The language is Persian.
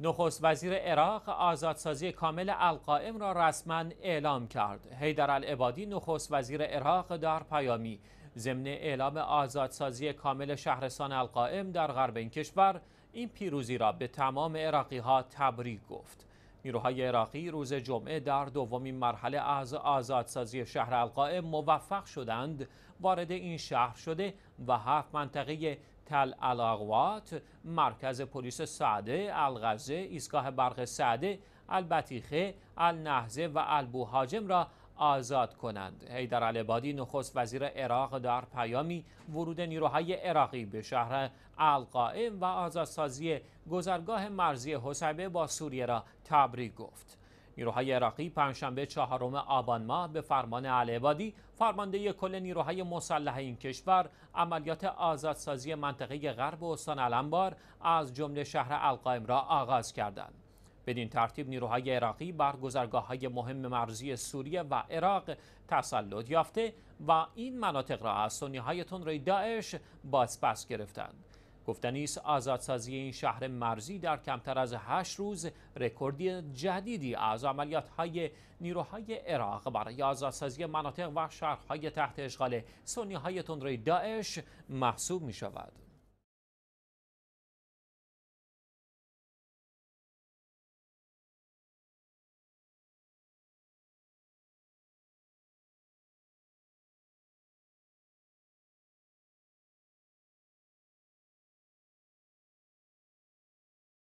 نخست وزیر عراق آزادسازی کامل القائم را رسما اعلام کرد. حیدر العبادی نخست وزیر عراق در پیامی ضمن اعلام آزادسازی کامل شهرستان القائم در غرب این کشور این پیروزی را به تمام عراقی ها تبریک گفت. نیروهای عراقی روز جمعه در دومین مرحله از آزادسازی شهر القائم موفق شدند وارد این شهر شده و هفت منطقه تل الاغوات مرکز پلیس سعده الغزه ایستگاه برق سعده البتیخه النهزه و البوهاجم را آزاد کنند حیدر العبادی نخست وزیر عراق در پیامی ورود نیروهای عراقی به شهر القائم و آزادسازی گذرگاه مرزی حسبه با سوریه را تبریک گفت نیروهای عراقی پنجشنبه چهارم آبان ماه به فرمان علیبادی فرمانده کل نیروهای مسلح این کشور عملیات آزادسازی منطقه غرب و استان الانبار از جمله شهر القائم را آغاز کردند بدین ترتیب نیروهای عراقی بر گذرگاه های مهم مرزی سوریه و عراق تسلط یافته و این مناطق را از سنیهای های داعش بازپس گرفتند گفته آزادسازی این شهر مرزی در کمتر از هشت روز رکوردی جدیدی از عملیات های نیروهای عراق برای آزادسازی مناطق و شهرهای تحت اشغال سنی های تندروی داعش محسوب می شود.